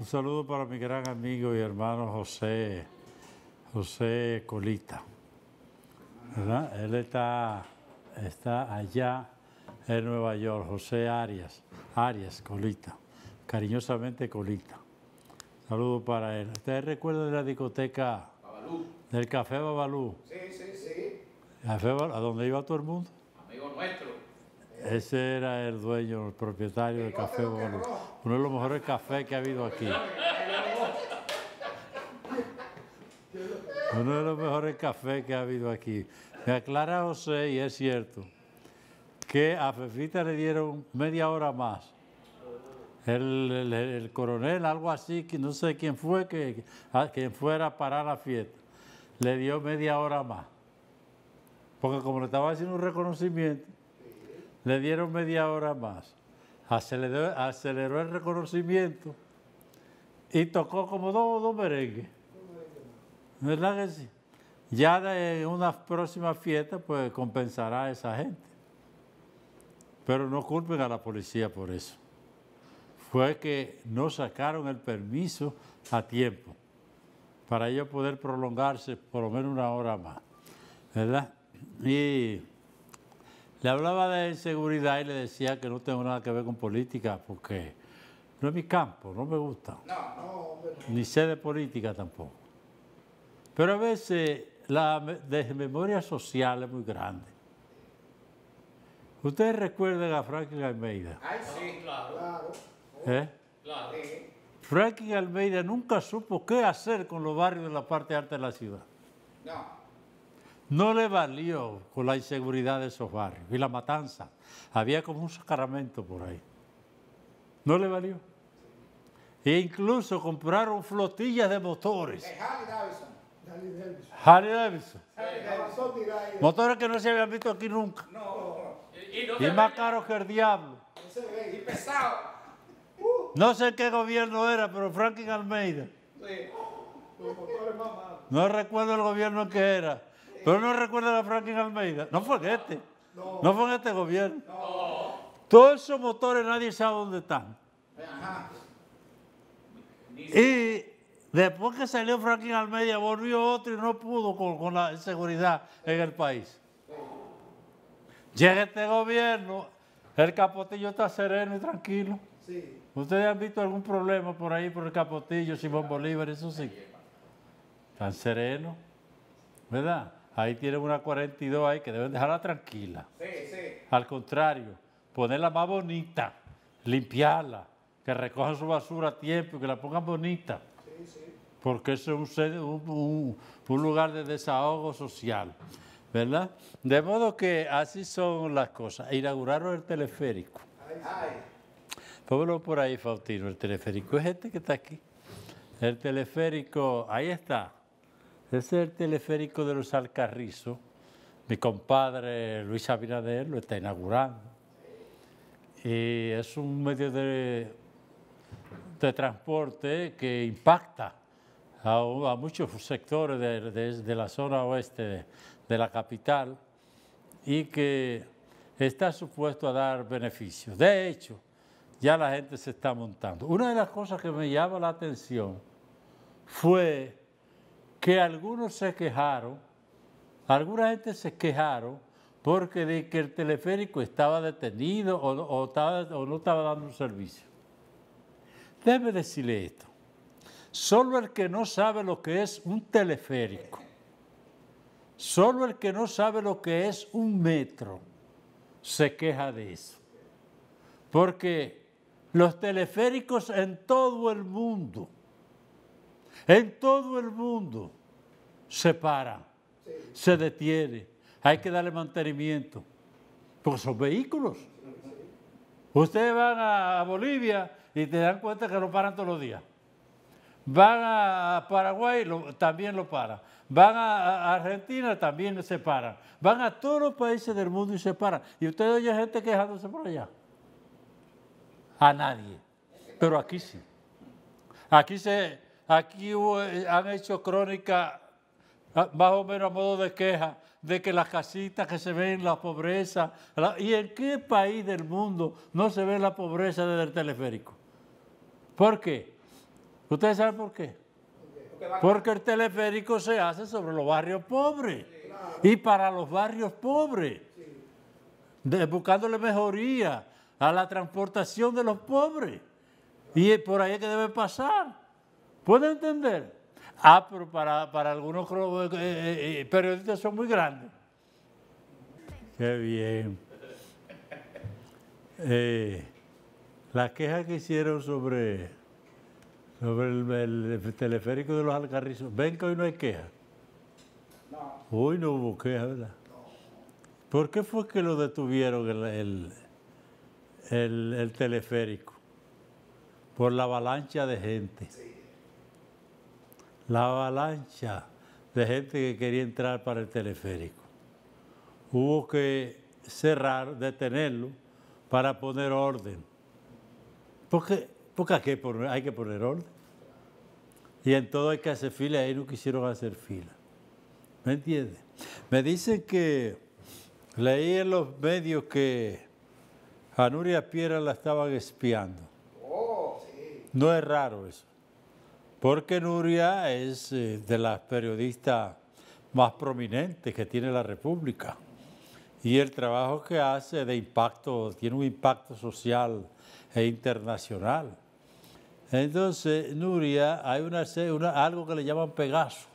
Un saludo para mi gran amigo y hermano José, José Colita. ¿Verdad? Él está, está allá en Nueva York, José Arias, Arias Colita, cariñosamente Colita. Saludo para él. ¿Ustedes recuerdan de la discoteca del Café Babalú? Sí, sí, sí. ¿A dónde iba todo el mundo? Amigo nuestro. Ese era el dueño, el propietario del Café Babalú uno de los mejores cafés que ha habido aquí. Uno de los mejores cafés que ha habido aquí. Me aclara José, y es cierto, que a Fefita le dieron media hora más. El, coronel, algo así, que no sé quién fue, que, ah, a, quien fuera para la fiesta, le dio media hora más. Porque como le estaba haciendo un reconocimiento, le dieron media hora más aceleró, el reconocimiento y tocó como dos, dos merengues. ¿Verdad que sí? Ya en una próxima fiesta, pues compensará a esa gente. Pero no culpen a la policía por eso. Fue que no sacaron el permiso a tiempo para ellos poder prolongarse por lo menos una hora más. ¿Verdad? Y le hablaba de inseguridad y le decía que no tengo nada que ver con política porque no es mi campo, no me gusta. No, no, Ni sé de política tampoco. Pero a veces la desmemoria social es muy grande. Ustedes recuerdan a Franklin Almeida. Ay, sí, claro. Claro. ¿Eh? claro. Franklin Almeida nunca supo qué hacer con los barrios de la parte alta de la ciudad. No. No le valió con la inseguridad de esos barrios y la matanza. Había como un sacramento por ahí. No le valió. E incluso compraron flotillas de motores. Harley Davidson. Harley Davidson. Motores que no se habían visto aquí nunca. Y, más caro que el diablo. No uh. sé qué gobierno era, pero Franklin Almeida. No recuerdo el gobierno que era pero no recuerda a Franklin Almeida. No fue en este. No, fue en este gobierno. Todos esos motores nadie sabe dónde están. Y después que salió Franklin Almeida, volvió otro y no pudo con, la seguridad en el país. Llega este gobierno, el capotillo está sereno y tranquilo. ¿Ustedes han visto algún problema por ahí, por el capotillo, Simón Bolívar, eso sí? Tan sereno, ¿verdad? Ahí tienen una 42 ahí que deben dejarla tranquila. Sí, sí. Al contrario, ponerla más bonita, limpiarla, que recojan su basura a tiempo que la pongan bonita. Sí, sí. Porque eso es un, un, lugar de desahogo social. ¿Verdad? De modo que así son las cosas. Inauguraron el teleférico. Ay. por ahí, Faustino, el teleférico. Es este que está aquí. El teleférico, ahí está es el teleférico de los Alcarrizos. Mi compadre Luis Abinader lo está inaugurando. Y es un medio de, transporte que impacta a, muchos sectores de, la zona oeste de la capital y que está supuesto a dar beneficios. De hecho, ya la gente se está montando. Una de las cosas que me llama la atención fue que algunos se quejaron, alguna gente se quejaron porque de que el teleférico estaba detenido o, no estaba dando un servicio. Debe decirle esto. Solo el que no sabe lo que es un teleférico, solo el que no sabe lo que es un metro, se queja de eso. Porque los teleféricos en todo el mundo, en todo el mundo se para, se detiene, hay que darle mantenimiento, porque son vehículos. Ustedes van a Bolivia y te dan cuenta que lo paran todos los días. Van a Paraguay, lo, también lo paran. Van a, Argentina, también se paran. Van a todos los países del mundo y se paran. Y ustedes oyen gente quejándose por allá. A nadie. Pero aquí sí. Aquí se, Aquí eh, han hecho crónica ah, más o menos a modo de queja de que las casitas que se ven, la pobreza. ¿Y en qué país del mundo no se ve la pobreza desde el teleférico? ¿Por qué? ¿Ustedes saben por qué? Porque el teleférico se hace sobre los barrios pobres y para los barrios pobres, buscándole mejoría a la transportación de los pobres. Y por ahí es que debe pasar. Puedo entender? Ah, pero para, algunos eh, eh, eh, periodistas son muy grandes. Qué bien. las quejas que hicieron sobre, sobre el, teleférico de los Alcarrizos, ven que hoy no hay queja. No. Hoy no hubo queja, ¿verdad? ¿Por qué fue que lo detuvieron el, el, teleférico? Por la avalancha de gente. Sí la avalancha de gente que quería entrar para el teleférico. Hubo que cerrar, detenerlo, para poner orden. Porque, porque hay, que poner, hay que poner orden. Y en todo hay que hacer fila, ahí no quisieron hacer fila. ¿Me entiendes? Me dicen que leí en los medios que a Nuria Piera la estaban espiando. Oh, no es raro eso porque Nuria es eh, de las periodistas más prominentes que tiene la República y el trabajo que hace de impacto, tiene un impacto social e internacional. Entonces, Nuria, hay algo que le llaman Pegaso.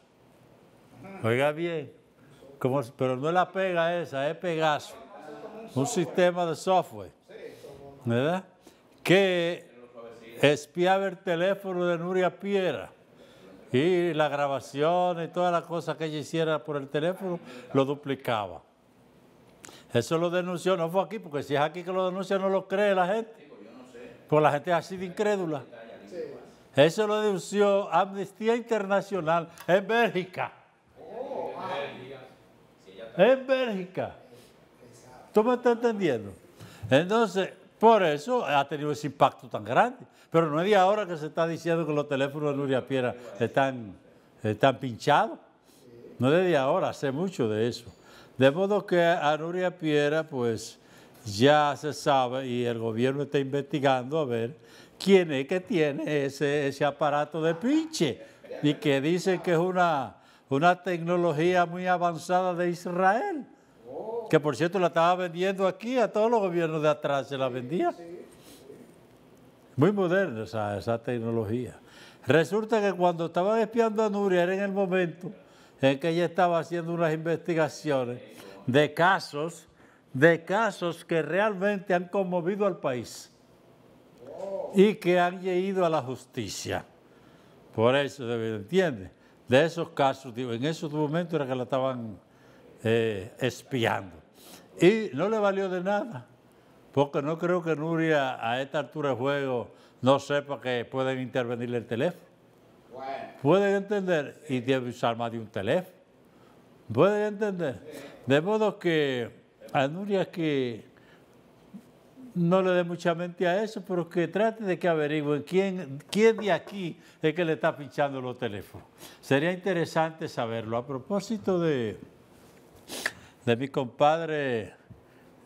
Oiga bien, pero no es la pega esa, es Pegaso, un sistema de software, ¿verdad? Que espiaba el teléfono de Nuria Piera y la grabación y todas las cosas que ella hiciera por el teléfono lo duplicaba. Eso lo denunció, no fue aquí, porque si es aquí que lo denuncia no lo cree la gente. porque la gente es así de incrédula. Eso lo denunció Amnistía Internacional en Bélgica. En Bélgica. ¿Tú me estás entendiendo? Entonces, por eso ha tenido ese impacto tan grande. Pero no es de ahora que se está diciendo que los teléfonos de Nuria Piera están, están pinchados. No es de ahora, hace mucho de eso. De modo que a Nuria Piera, pues ya se sabe y el gobierno está investigando a ver quién es que tiene ese, aparato de pinche y que dicen que es una, una tecnología muy avanzada de Israel. Que por cierto la estaba vendiendo aquí a todos los gobiernos de atrás, se la vendía. Muy moderna esa, tecnología. Resulta que cuando estaban espiando a Nuria era en el momento en que ella estaba haciendo unas investigaciones de casos, de casos que realmente han conmovido al país y que han ido a la justicia. Por eso, ¿entiendes? De esos casos, en esos momentos era que la estaban eh, espiando. Y no le valió de nada, porque no creo que Nuria a esta altura de juego no sepa que pueden intervenir el teléfono. Pueden entender y debe usar más de un teléfono. Pueden entender. De modo que a Nuria que no le dé mucha mente a eso, pero que trate de que averigüe quién, quién de aquí es que le está pinchando los teléfonos. Sería interesante saberlo. A propósito de, de mi compadre,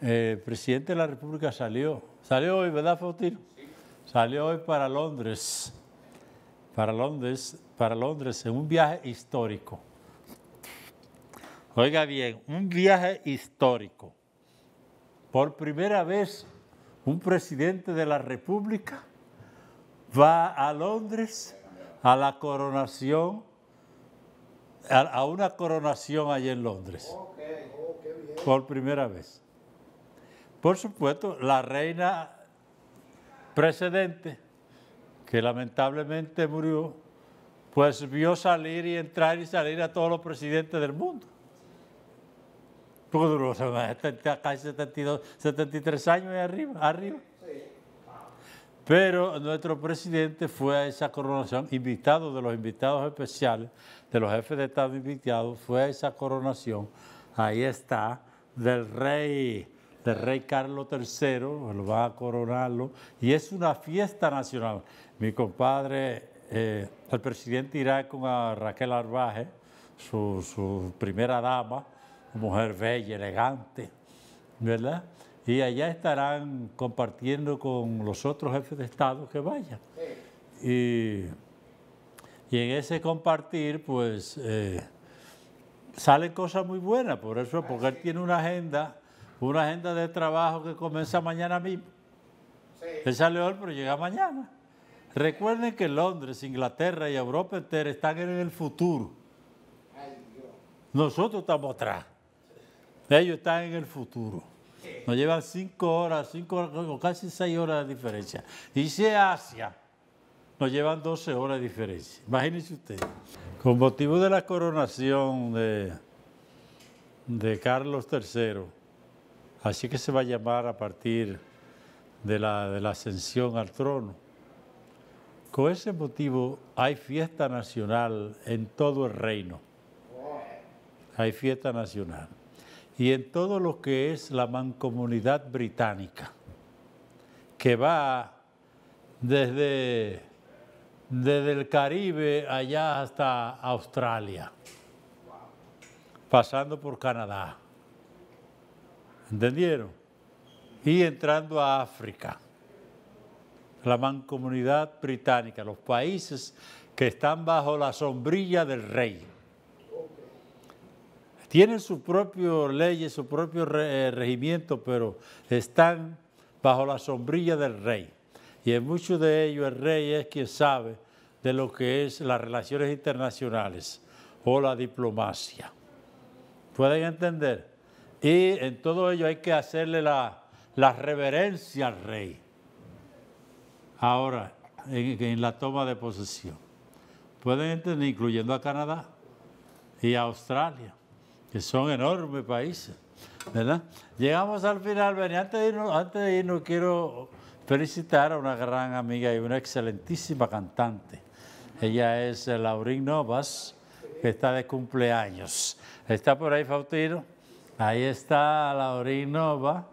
eh, presidente de la República, salió. Salió hoy, ¿verdad, Fautil? Sí. Salió hoy para Londres. Para Londres, para Londres, en un viaje histórico. Oiga bien, un viaje histórico. Por primera vez, un presidente de la República va a Londres a la coronación, a, una coronación allí en Londres por primera vez. Por supuesto, la reina precedente, que lamentablemente murió, pues vio salir y entrar y salir a todos los presidentes del mundo. Porque duró casi 72, 73 años y arriba, arriba. Pero nuestro presidente fue a esa coronación, invitado de los invitados especiales, de los jefes de Estado invitados, fue a esa coronación. Ahí está, del rey, del rey Carlos III, lo va a coronarlo, y es una fiesta nacional. Mi compadre, eh, el presidente irá con Raquel Arbaje, su, primera dama, mujer bella, elegante, ¿verdad? Y allá estarán compartiendo con los otros jefes de Estado que vayan. Y, en ese compartir, pues... Eh, salen cosas muy buenas, por eso, porque él tiene una agenda, una agenda de trabajo que comienza mañana mismo. Él sale hoy, pero llega mañana. Recuerden que Londres, Inglaterra y Europa entera están en el futuro. Nosotros estamos atrás. Ellos están en el futuro. Nos llevan cinco horas, cinco horas, casi seis horas de diferencia. Y si es Asia, nos llevan 12 horas de diferencia. Imagínense ustedes. Con motivo de la coronación de, Carlos III, así que se va a llamar a partir de la ascensión al trono, con ese motivo hay fiesta nacional en todo el reino. Hay fiesta nacional. Y en todo lo que es la mancomunidad británica, que va desde desde el Caribe allá hasta Australia, pasando por Canadá. ¿Entendieron? Y entrando a África, la mancomunidad británica, los países que están bajo la sombrilla del rey. Tienen sus propias leyes, su propio eh, regimiento, pero están bajo la sombrilla del rey. Y en muchos de ellos el rey es quien sabe de lo que es las relaciones internacionales o la diplomacia. ¿Pueden entender? Y en todo ello hay que hacerle la, reverencia al rey. Ahora, en, la toma de posesión. Pueden entender, incluyendo a Canadá y a Australia, que son enormes países. ¿verdad? Llegamos al final, Venía antes de antes de irnos quiero felicitar a una gran amiga y una excelentísima cantante. Ella es eh, Laurín Novas, que está de cumpleaños. ¿Está por ahí Fautino? Ahí está Laurín Novas.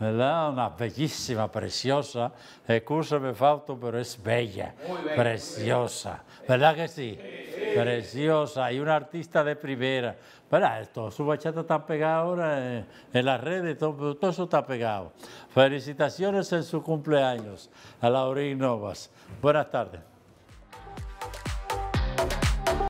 ¿verdad? Una bellísima, preciosa. me Fauto, pero es bella, bella preciosa. ¿Verdad que sí. Preciosa, y una artista de primera. Para ah, esto, su bachata está pegada ahora eh, en, las redes, todo, todo, eso está pegado. Felicitaciones en su cumpleaños a Laurín Novas. Buenas tardes.